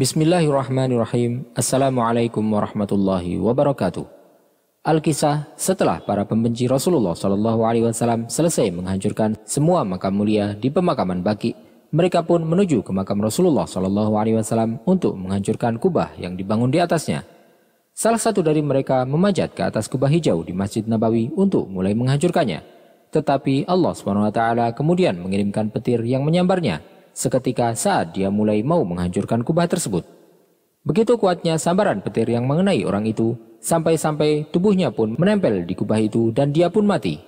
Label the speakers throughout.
Speaker 1: Bismillahirrahmanirrahim. Assalamualaikum warahmatullahi wabarakatuh. Al-Kisah setelah para pembenci Rasulullah Shallallahu Alaihi Wasallam selesai menghancurkan semua makam mulia di pemakaman Baki, mereka pun menuju ke makam Rasulullah Shallallahu Alaihi Wasallam untuk menghancurkan kubah yang dibangun di atasnya. Salah satu dari mereka memanjat ke atas kubah hijau di Masjid Nabawi untuk mulai menghancurkannya. Tetapi Allah SWT kemudian mengirimkan petir yang menyambarnya seketika saat dia mulai mau menghancurkan kubah tersebut. Begitu kuatnya sambaran petir yang mengenai orang itu, sampai-sampai tubuhnya pun menempel di kubah itu dan dia pun mati.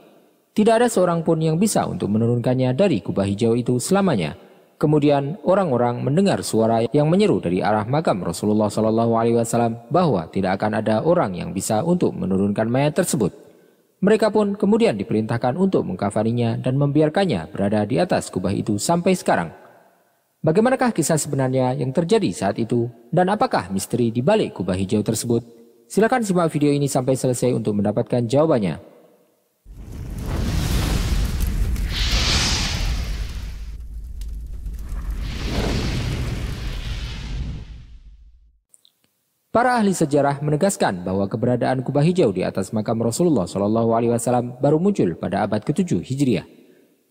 Speaker 1: Tidak ada seorang pun yang bisa untuk menurunkannya dari kubah hijau itu selamanya. Kemudian orang-orang mendengar suara yang menyeru dari arah makam Rasulullah Shallallahu Alaihi Wasallam bahwa tidak akan ada orang yang bisa untuk menurunkan mayat tersebut. Mereka pun kemudian diperintahkan untuk mengkafarinya dan membiarkannya berada di atas kubah itu sampai sekarang. Bagaimanakah kisah sebenarnya yang terjadi saat itu dan apakah misteri di balik kubah hijau tersebut? Silakan simak video ini sampai selesai untuk mendapatkan jawabannya. Para ahli sejarah menegaskan bahwa keberadaan kubah hijau di atas makam Rasulullah Shallallahu Alaihi Wasallam baru muncul pada abad ke-7 Hijriah.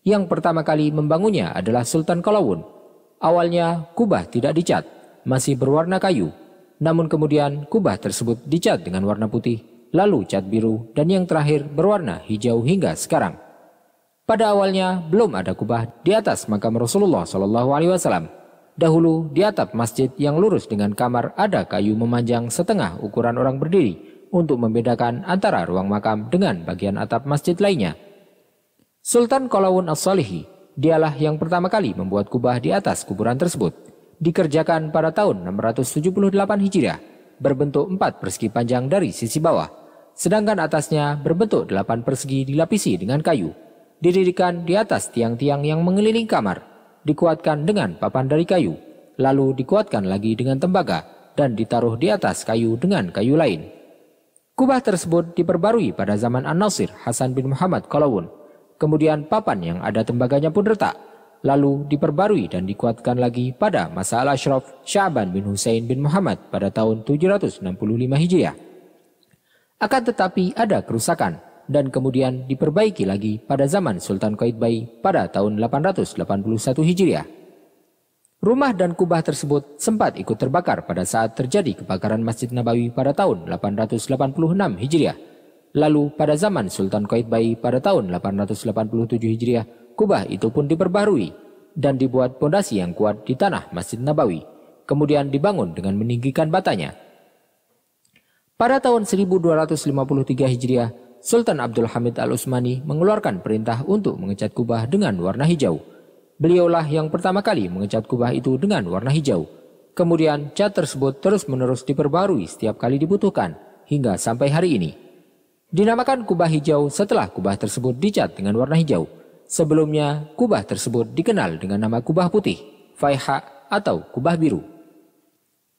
Speaker 1: Yang pertama kali membangunnya adalah Sultan Kalawun Awalnya kubah tidak dicat, masih berwarna kayu. Namun kemudian kubah tersebut dicat dengan warna putih, lalu cat biru, dan yang terakhir berwarna hijau hingga sekarang. Pada awalnya belum ada kubah di atas makam Rasulullah Shallallahu Alaihi Wasallam. Dahulu di atap masjid yang lurus dengan kamar ada kayu memanjang setengah ukuran orang berdiri untuk membedakan antara ruang makam dengan bagian atap masjid lainnya. Sultan Kolawun As-Salihi Dialah yang pertama kali membuat kubah di atas kuburan tersebut. Dikerjakan pada tahun 678 Hijriah, berbentuk 4 persegi panjang dari sisi bawah, sedangkan atasnya berbentuk 8 persegi dilapisi dengan kayu. Didirikan di atas tiang-tiang yang mengelilingi kamar, dikuatkan dengan papan dari kayu, lalu dikuatkan lagi dengan tembaga dan ditaruh di atas kayu dengan kayu lain. Kubah tersebut diperbarui pada zaman An-Nasir Hasan bin Muhammad Kolawun Kemudian papan yang ada tembaganya pun retak, lalu diperbarui dan dikuatkan lagi pada masa al-Ashraf Syaban bin Hussein bin Muhammad pada tahun 765 Hijriah. Akan tetapi ada kerusakan dan kemudian diperbaiki lagi pada zaman Sultan Qaitbay pada tahun 881 Hijriah. Rumah dan kubah tersebut sempat ikut terbakar pada saat terjadi kebakaran Masjid Nabawi pada tahun 886 Hijriah Lalu pada zaman Sultan Qaitbai pada tahun 887 Hijriah, Kubah itu pun diperbarui dan dibuat pondasi yang kuat di tanah Masjid Nabawi, kemudian dibangun dengan meninggikan batanya. Pada tahun 1253 Hijriah, Sultan Abdul Hamid al Usmani mengeluarkan perintah untuk mengecat kubah dengan warna hijau. Beliaulah yang pertama kali mengecat kubah itu dengan warna hijau. Kemudian cat tersebut terus-menerus diperbarui setiap kali dibutuhkan hingga sampai hari ini. Dinamakan kubah hijau setelah kubah tersebut dicat dengan warna hijau. Sebelumnya, kubah tersebut dikenal dengan nama kubah putih, faiha atau kubah biru.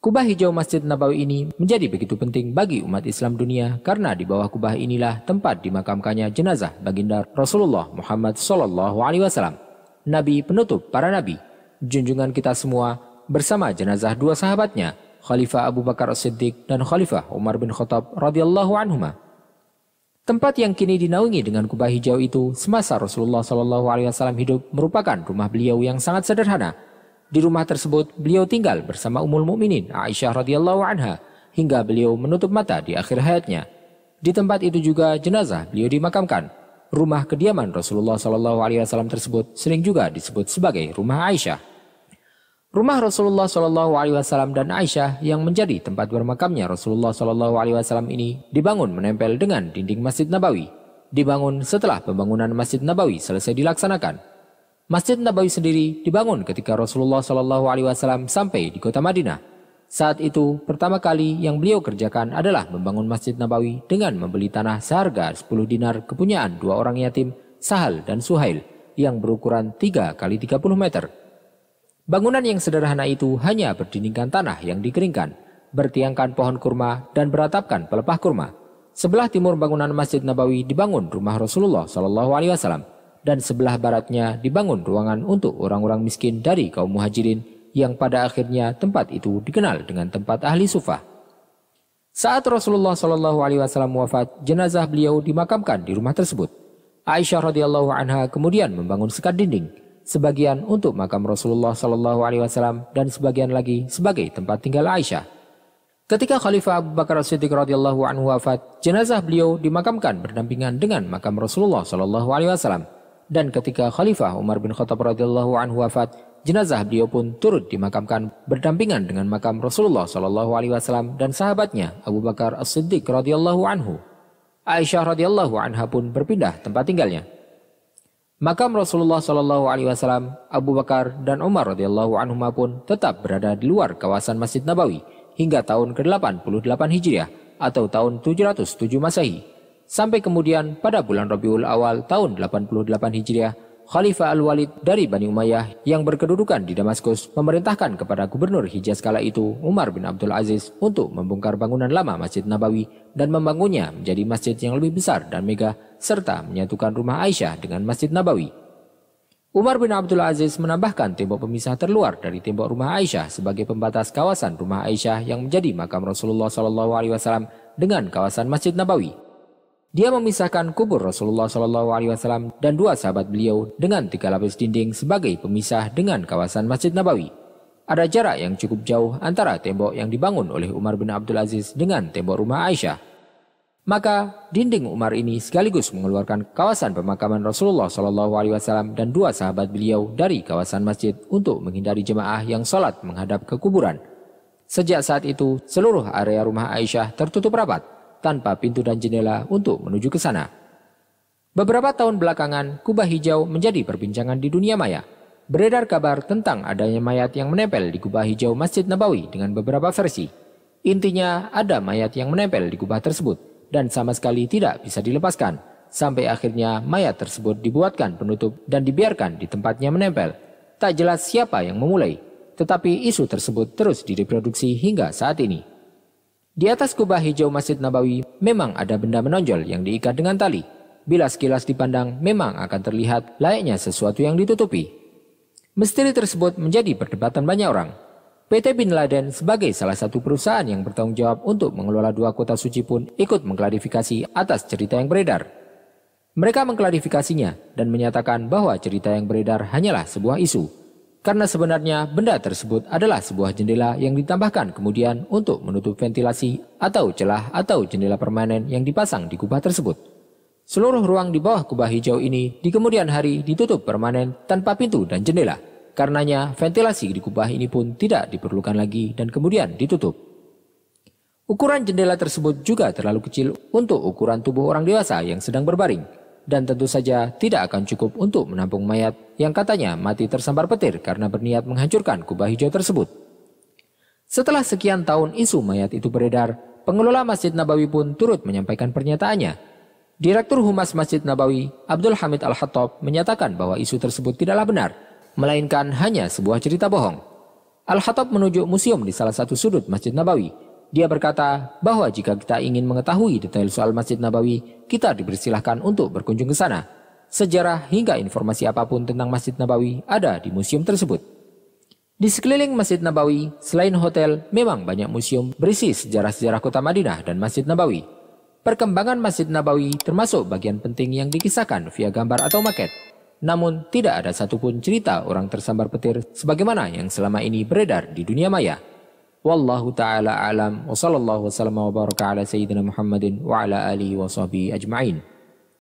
Speaker 1: Kubah hijau Masjid Nabawi ini menjadi begitu penting bagi umat Islam dunia karena di bawah kubah inilah tempat dimakamkannya jenazah baginda Rasulullah Muhammad saw Nabi penutup para nabi, junjungan kita semua bersama jenazah dua sahabatnya, Khalifah Abu Bakar As-Siddiq dan Khalifah Umar bin Khattab radhiyallahu anhumah Tempat yang kini dinaungi dengan kubah hijau itu semasa Rasulullah SAW hidup merupakan rumah beliau yang sangat sederhana. Di rumah tersebut beliau tinggal bersama Ummul Mukminin Aisyah radhiyallahu anha hingga beliau menutup mata di akhir hayatnya. Di tempat itu juga jenazah beliau dimakamkan. Rumah kediaman Rasulullah SAW tersebut sering juga disebut sebagai rumah Aisyah rumah Rasulullah Shallallahu Alaihi Wasallam dan Aisyah yang menjadi tempat bermakamnya Rasulullah Shallallahu Alaihi Wasallam ini dibangun menempel dengan dinding Masjid Nabawi. Dibangun setelah pembangunan Masjid Nabawi selesai dilaksanakan. Masjid Nabawi sendiri dibangun ketika Rasulullah Shallallahu Alaihi Wasallam sampai di kota Madinah. Saat itu pertama kali yang beliau kerjakan adalah membangun Masjid Nabawi dengan membeli tanah seharga 10 dinar kepunyaan dua orang yatim Sahal dan Suhail yang berukuran 3 kali 30 meter. Bangunan yang sederhana itu hanya berdindingkan tanah yang dikeringkan, bertiangkan pohon kurma, dan beratapkan pelepah kurma. Sebelah timur bangunan Masjid Nabawi dibangun rumah Rasulullah Shallallahu Alaihi Wasallam dan sebelah baratnya dibangun ruangan untuk orang-orang miskin dari kaum muhajirin yang pada akhirnya tempat itu dikenal dengan tempat ahli sufah. Saat Rasulullah Shallallahu Alaihi Wasallam wafat, jenazah beliau dimakamkan di rumah tersebut. Aisyah radhiyallahu anha kemudian membangun sekat dinding sebagian untuk makam Rasulullah Shallallahu Alaihi Wasallam dan sebagian lagi sebagai tempat tinggal Aisyah. Ketika Khalifah Abu Bakar Siddiq radhiyallahu anhu wafat, jenazah beliau dimakamkan berdampingan dengan makam Rasulullah Shallallahu Alaihi Wasallam. Dan ketika Khalifah Umar bin Khattab radhiyallahu anhu wafat, jenazah beliau pun turut dimakamkan berdampingan dengan makam Rasulullah Shallallahu Alaihi Wasallam dan sahabatnya Abu Bakar As Siddiq radhiyallahu anhu. Aisyah radhiyallahu anha pun berpindah tempat tinggalnya. Maka Rasulullah Shallallahu Alaihi Wasallam, Abu Bakar dan Umar radhiyallahu anhu pun tetap berada di luar kawasan Masjid Nabawi hingga tahun ke-88 Hijriah atau tahun 707 Masehi. Sampai kemudian pada bulan Rabiul Awal tahun 88 Hijriah Khalifah Al-Walid dari Bani Umayyah yang berkedudukan di Damaskus memerintahkan kepada gubernur Hijaz kala itu Umar bin Abdul Aziz untuk membongkar bangunan lama Masjid Nabawi dan membangunnya menjadi masjid yang lebih besar dan megah serta menyatukan rumah Aisyah dengan Masjid Nabawi. Umar bin Abdul Aziz menambahkan tembok pemisah terluar dari tembok rumah Aisyah sebagai pembatas kawasan rumah Aisyah yang menjadi makam Rasulullah SAW dengan kawasan Masjid Nabawi. Dia memisahkan kubur Rasulullah Shallallahu Alaihi Wasallam dan dua sahabat beliau dengan tiga lapis dinding sebagai pemisah dengan kawasan Masjid Nabawi. Ada jarak yang cukup jauh antara tembok yang dibangun oleh Umar bin Abdul Aziz dengan tembok rumah Aisyah. Maka dinding Umar ini sekaligus mengeluarkan kawasan pemakaman Rasulullah Shallallahu Alaihi Wasallam dan dua sahabat beliau dari kawasan masjid untuk menghindari jemaah yang sholat menghadap ke kuburan. Sejak saat itu, seluruh area rumah Aisyah tertutup rapat tanpa pintu dan jendela untuk menuju ke sana. Beberapa tahun belakangan, kubah hijau menjadi perbincangan di dunia maya. Beredar kabar tentang adanya mayat yang menempel di kubah hijau Masjid Nabawi dengan beberapa versi. Intinya, ada mayat yang menempel di kubah tersebut dan sama sekali tidak bisa dilepaskan. Sampai akhirnya mayat tersebut dibuatkan penutup dan dibiarkan di tempatnya menempel. Tak jelas siapa yang memulai, tetapi isu tersebut terus direproduksi hingga saat ini. Di atas kubah hijau Masjid Nabawi memang ada benda menonjol yang diikat dengan tali. Bila sekilas dipandang, memang akan terlihat layaknya sesuatu yang ditutupi. Misteri tersebut menjadi perdebatan banyak orang. PT Bin Laden sebagai salah satu perusahaan yang bertanggung jawab untuk mengelola dua kota suci pun ikut mengklarifikasi atas cerita yang beredar. Mereka mengklarifikasinya dan menyatakan bahwa cerita yang beredar hanyalah sebuah isu, karena sebenarnya benda tersebut adalah sebuah jendela yang ditambahkan kemudian untuk menutup ventilasi atau celah atau jendela permanen yang dipasang di kubah tersebut. Seluruh ruang di bawah kubah hijau ini di kemudian hari ditutup permanen tanpa pintu dan jendela. Karenanya ventilasi di kubah ini pun tidak diperlukan lagi dan kemudian ditutup. Ukuran jendela tersebut juga terlalu kecil untuk ukuran tubuh orang dewasa yang sedang berbaring dan tentu saja tidak akan cukup untuk menampung mayat yang katanya mati tersambar petir karena berniat menghancurkan kubah hijau tersebut. Setelah sekian tahun isu mayat itu beredar, pengelola Masjid Nabawi pun turut menyampaikan pernyataannya. Direktur Humas Masjid Nabawi, Abdul Hamid Al-Hattab, menyatakan bahwa isu tersebut tidaklah benar, melainkan hanya sebuah cerita bohong. Al-Hattab menuju museum di salah satu sudut Masjid Nabawi dia berkata bahwa jika kita ingin mengetahui detail soal Masjid Nabawi, kita dipersilahkan untuk berkunjung ke sana. Sejarah hingga informasi apapun tentang Masjid Nabawi ada di museum tersebut. Di sekeliling Masjid Nabawi, selain hotel, memang banyak museum berisi sejarah-sejarah kota Madinah dan Masjid Nabawi. Perkembangan Masjid Nabawi termasuk bagian penting yang dikisahkan via gambar atau maket. Namun, tidak ada satupun cerita orang tersambar petir sebagaimana yang selama ini beredar di dunia maya. والله تعالى اعلم وصلى الله وسلم وبارك على سيدنا محمد وعلى اله وصحبه اجمعين